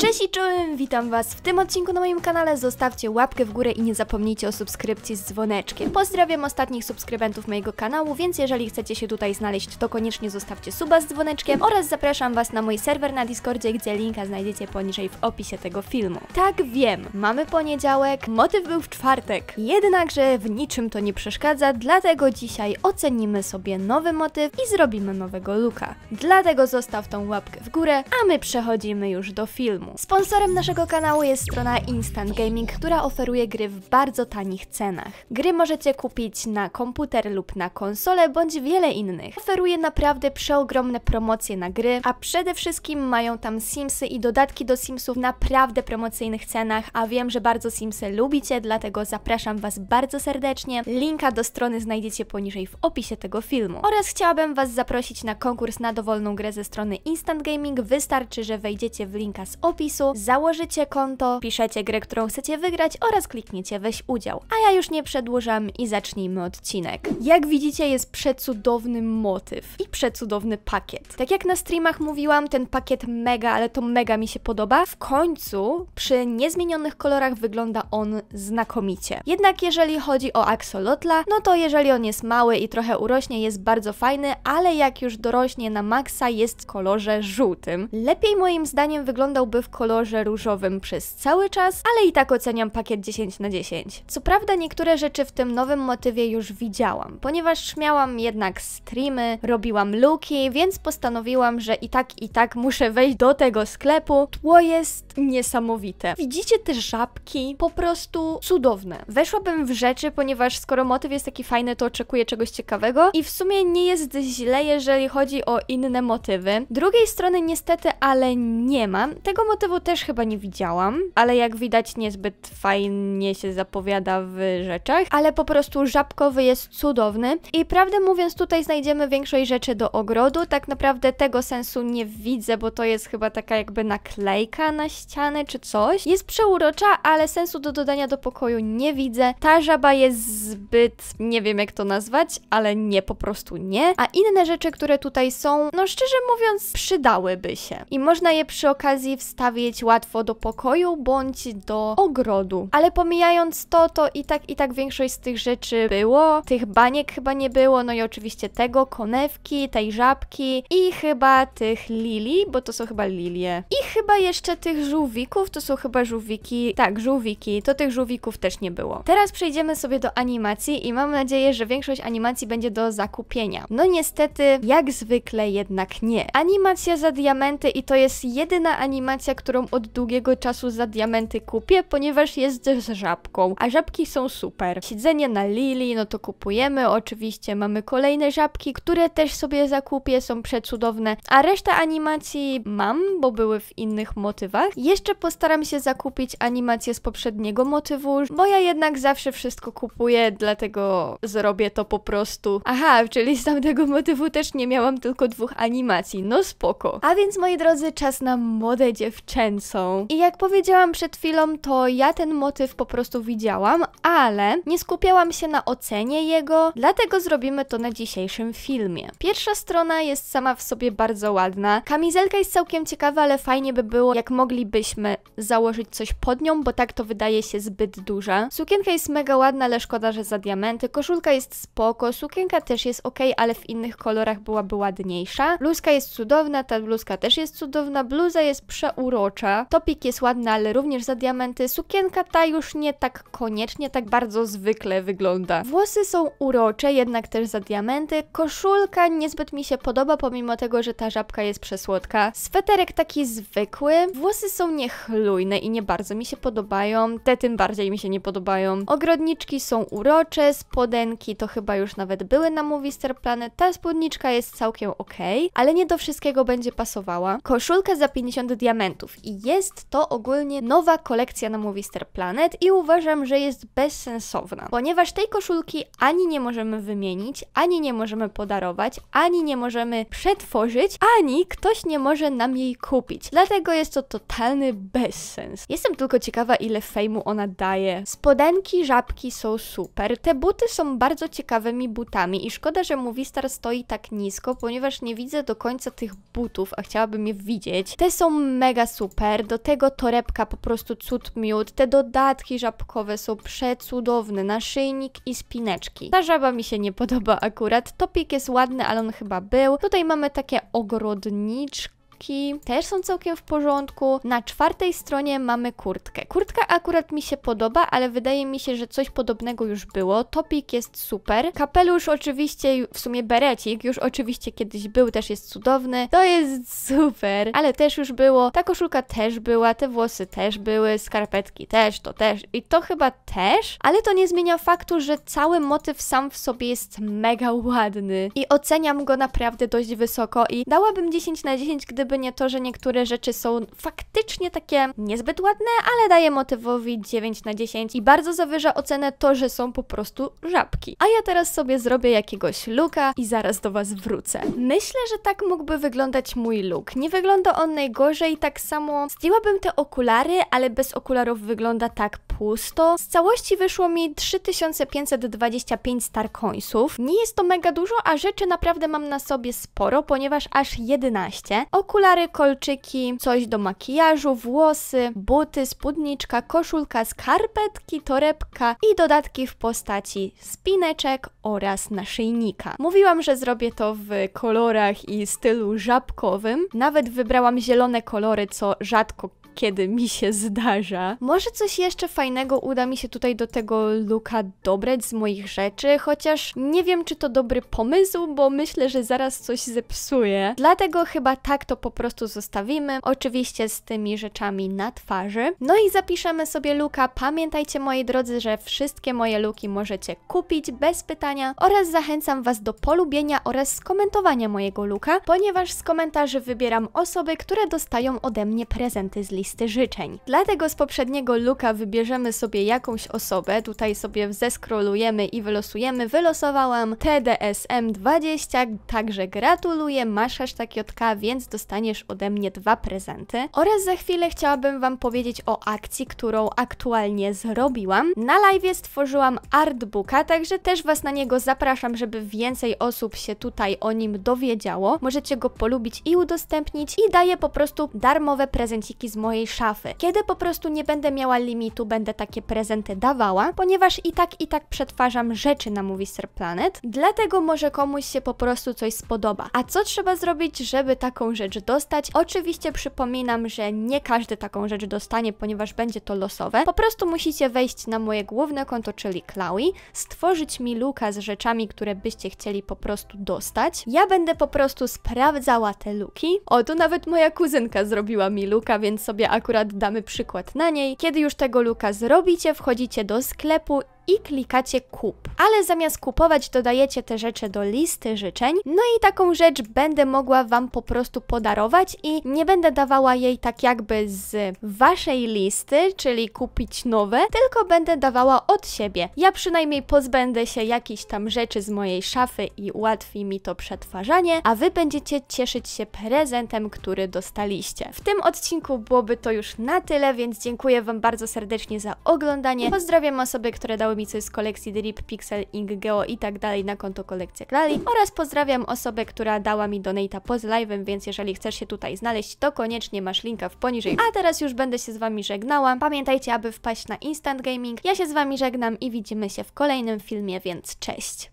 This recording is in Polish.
Cześć i czołem, witam Was w tym odcinku na moim kanale. Zostawcie łapkę w górę i nie zapomnijcie o subskrypcji z dzwoneczkiem. Pozdrawiam ostatnich subskrybentów mojego kanału, więc jeżeli chcecie się tutaj znaleźć, to koniecznie zostawcie suba z dzwoneczkiem oraz zapraszam Was na mój serwer na Discordzie, gdzie linka znajdziecie poniżej w opisie tego filmu. Tak wiem, mamy poniedziałek, motyw był w czwartek, jednakże w niczym to nie przeszkadza, dlatego dzisiaj ocenimy sobie nowy motyw i zrobimy nowego luka. Dlatego zostaw tą łapkę w górę, a my przechodzimy już do filmu. Sponsorem naszego kanału jest strona Instant Gaming, która oferuje gry w bardzo tanich cenach. Gry możecie kupić na komputer lub na konsolę, bądź wiele innych. Oferuje naprawdę przeogromne promocje na gry, a przede wszystkim mają tam Simsy i dodatki do Simsów w naprawdę promocyjnych cenach, a wiem, że bardzo Simsy lubicie, dlatego zapraszam Was bardzo serdecznie. Linka do strony znajdziecie poniżej w opisie tego filmu. Oraz chciałabym Was zaprosić na konkurs na dowolną grę ze strony Instant Gaming. Wystarczy, że wejdziecie w linka z opisu opisu, założycie konto, piszecie grę, którą chcecie wygrać oraz klikniecie weź udział. A ja już nie przedłużam i zacznijmy odcinek. Jak widzicie jest przecudowny motyw i przecudowny pakiet. Tak jak na streamach mówiłam, ten pakiet mega, ale to mega mi się podoba. W końcu przy niezmienionych kolorach wygląda on znakomicie. Jednak jeżeli chodzi o axolotla, no to jeżeli on jest mały i trochę urośnie, jest bardzo fajny, ale jak już dorośnie na maksa jest w kolorze żółtym. Lepiej moim zdaniem wyglądałby w w kolorze różowym przez cały czas, ale i tak oceniam pakiet 10 na 10. Co prawda niektóre rzeczy w tym nowym motywie już widziałam, ponieważ miałam jednak streamy, robiłam luki, więc postanowiłam, że i tak i tak muszę wejść do tego sklepu. Tło jest niesamowite. Widzicie te żabki? Po prostu cudowne. Weszłabym w rzeczy, ponieważ skoro motyw jest taki fajny, to oczekuję czegoś ciekawego i w sumie nie jest źle, jeżeli chodzi o inne motywy. Drugiej strony niestety, ale nie mam. Tego motywu motywu też chyba nie widziałam, ale jak widać niezbyt fajnie się zapowiada w rzeczach, ale po prostu żabkowy jest cudowny i prawdę mówiąc tutaj znajdziemy większej rzeczy do ogrodu, tak naprawdę tego sensu nie widzę, bo to jest chyba taka jakby naklejka na ścianę czy coś. Jest przeurocza, ale sensu do dodania do pokoju nie widzę. Ta żaba jest zbyt, nie wiem jak to nazwać, ale nie, po prostu nie. A inne rzeczy, które tutaj są, no szczerze mówiąc przydałyby się i można je przy okazji wstawić wstawić łatwo do pokoju bądź do ogrodu. Ale pomijając to, to i tak, i tak większość z tych rzeczy było. Tych baniek chyba nie było, no i oczywiście tego, konewki, tej żabki i chyba tych lili, bo to są chyba lilie. I chyba jeszcze tych żółwików, to są chyba żółwiki, tak, żółwiki, to tych żółwików też nie było. Teraz przejdziemy sobie do animacji i mam nadzieję, że większość animacji będzie do zakupienia. No niestety, jak zwykle jednak nie. Animacja za diamenty i to jest jedyna animacja, którą od długiego czasu za diamenty kupię, ponieważ jest z żabką, a żabki są super. Siedzenie na lili, no to kupujemy, oczywiście mamy kolejne żabki, które też sobie zakupię, są przecudowne, a reszta animacji mam, bo były w innych motywach. Jeszcze postaram się zakupić animację z poprzedniego motywu, bo ja jednak zawsze wszystko kupuję, dlatego zrobię to po prostu. Aha, czyli z tamtego motywu też nie miałam tylko dwóch animacji, no spoko. A więc moi drodzy, czas na modę dziewczyny dziewczęcą. I jak powiedziałam przed chwilą, to ja ten motyw po prostu widziałam, ale nie skupiałam się na ocenie jego, dlatego zrobimy to na dzisiejszym filmie. Pierwsza strona jest sama w sobie bardzo ładna. Kamizelka jest całkiem ciekawa, ale fajnie by było, jak moglibyśmy założyć coś pod nią, bo tak to wydaje się zbyt duże. Sukienka jest mega ładna, ale szkoda, że za diamenty. Koszulka jest spoko, sukienka też jest ok, ale w innych kolorach byłaby ładniejsza. Bluzka jest cudowna, ta bluzka też jest cudowna, bluza jest przełożona urocza. Topik jest ładny, ale również za diamenty. Sukienka ta już nie tak koniecznie, tak bardzo zwykle wygląda. Włosy są urocze, jednak też za diamenty. Koszulka niezbyt mi się podoba, pomimo tego, że ta żabka jest przesłodka. Sweterek taki zwykły. Włosy są niechlujne i nie bardzo mi się podobają. Te tym bardziej mi się nie podobają. Ogrodniczki są urocze, spodenki to chyba już nawet były na Movie Star Planet. Ta spódniczka jest całkiem ok, ale nie do wszystkiego będzie pasowała. Koszulka za 50 diamentów i jest to ogólnie nowa kolekcja na Movistar Planet i uważam, że jest bezsensowna, ponieważ tej koszulki ani nie możemy wymienić, ani nie możemy podarować, ani nie możemy przetworzyć, ani ktoś nie może nam jej kupić. Dlatego jest to totalny bezsens. Jestem tylko ciekawa, ile fejmu ona daje. Spodenki żabki są super. Te buty są bardzo ciekawymi butami i szkoda, że Movistar stoi tak nisko, ponieważ nie widzę do końca tych butów, a chciałabym je widzieć. Te są mega super, do tego torebka po prostu cud miód, te dodatki żabkowe są przecudowne, naszyjnik i spineczki. Ta żaba mi się nie podoba akurat, topik jest ładny, ale on chyba był. Tutaj mamy takie ogrodniczki, też są całkiem w porządku. Na czwartej stronie mamy kurtkę. Kurtka akurat mi się podoba, ale wydaje mi się, że coś podobnego już było. Topik jest super. Kapelusz oczywiście, w sumie berecik, już oczywiście kiedyś był, też jest cudowny. To jest super, ale też już było. Ta koszulka też była, te włosy też były, skarpetki też, to też i to chyba też, ale to nie zmienia faktu, że cały motyw sam w sobie jest mega ładny i oceniam go naprawdę dość wysoko i dałabym 10 na 10, gdyby gdyby nie to, że niektóre rzeczy są faktycznie takie niezbyt ładne, ale daje motywowi 9 na 10 i bardzo zawyża ocenę to, że są po prostu żabki. A ja teraz sobie zrobię jakiegoś luka i zaraz do Was wrócę. Myślę, że tak mógłby wyglądać mój look. Nie wygląda on najgorzej, tak samo zdjęłabym te okulary, ale bez okularów wygląda tak tłusto. Z całości wyszło mi 3525 starkońsów. Nie jest to mega dużo, a rzeczy naprawdę mam na sobie sporo, ponieważ aż 11. Okulary, kolczyki, coś do makijażu, włosy, buty, spódniczka, koszulka, skarpetki, torebka i dodatki w postaci spineczek oraz naszyjnika. Mówiłam, że zrobię to w kolorach i stylu żabkowym. Nawet wybrałam zielone kolory, co rzadko kiedy mi się zdarza. Może coś jeszcze fajnego uda mi się tutaj do tego luka dobrać z moich rzeczy, chociaż nie wiem, czy to dobry pomysł, bo myślę, że zaraz coś zepsuję. Dlatego chyba tak to po prostu zostawimy, oczywiście z tymi rzeczami na twarzy. No i zapiszemy sobie luka. Pamiętajcie, moi drodzy, że wszystkie moje luki możecie kupić bez pytania oraz zachęcam Was do polubienia oraz skomentowania mojego luka, ponieważ z komentarzy wybieram osoby, które dostają ode mnie prezenty z listy listy życzeń. Dlatego z poprzedniego luka wybierzemy sobie jakąś osobę, tutaj sobie zeskrolujemy i wylosujemy. Wylosowałam TDSM20, także gratuluję, masz hashtag JK, więc dostaniesz ode mnie dwa prezenty. Oraz za chwilę chciałabym Wam powiedzieć o akcji, którą aktualnie zrobiłam. Na live stworzyłam artbooka, także też Was na niego zapraszam, żeby więcej osób się tutaj o nim dowiedziało. Możecie go polubić i udostępnić i daję po prostu darmowe prezenciki z mojej mojej szafy. Kiedy po prostu nie będę miała limitu, będę takie prezenty dawała, ponieważ i tak i tak przetwarzam rzeczy na Movie Planet, dlatego może komuś się po prostu coś spodoba. A co trzeba zrobić, żeby taką rzecz dostać? Oczywiście przypominam, że nie każdy taką rzecz dostanie, ponieważ będzie to losowe. Po prostu musicie wejść na moje główne konto, czyli Klaui, stworzyć mi luka z rzeczami, które byście chcieli po prostu dostać. Ja będę po prostu sprawdzała te luki. O, tu nawet moja kuzynka zrobiła mi luka, więc sobie sobie akurat damy przykład na niej. Kiedy już tego luka zrobicie, wchodzicie do sklepu i klikacie kup. Ale zamiast kupować dodajecie te rzeczy do listy życzeń, no i taką rzecz będę mogła Wam po prostu podarować i nie będę dawała jej tak jakby z Waszej listy, czyli kupić nowe, tylko będę dawała od siebie. Ja przynajmniej pozbędę się jakichś tam rzeczy z mojej szafy i ułatwi mi to przetwarzanie, a Wy będziecie cieszyć się prezentem, który dostaliście. W tym odcinku byłoby to już na tyle, więc dziękuję Wam bardzo serdecznie za oglądanie. Pozdrawiam osoby, które dały komiksowe z kolekcji Drip, Pixel, Ink, Geo i tak dalej na konto kolekcja Krali. Oraz pozdrawiam osobę, która dała mi donata poza live'em, więc jeżeli chcesz się tutaj znaleźć, to koniecznie masz linka w poniżej. A teraz już będę się z wami żegnała. Pamiętajcie, aby wpaść na Instant Gaming. Ja się z wami żegnam i widzimy się w kolejnym filmie, więc cześć!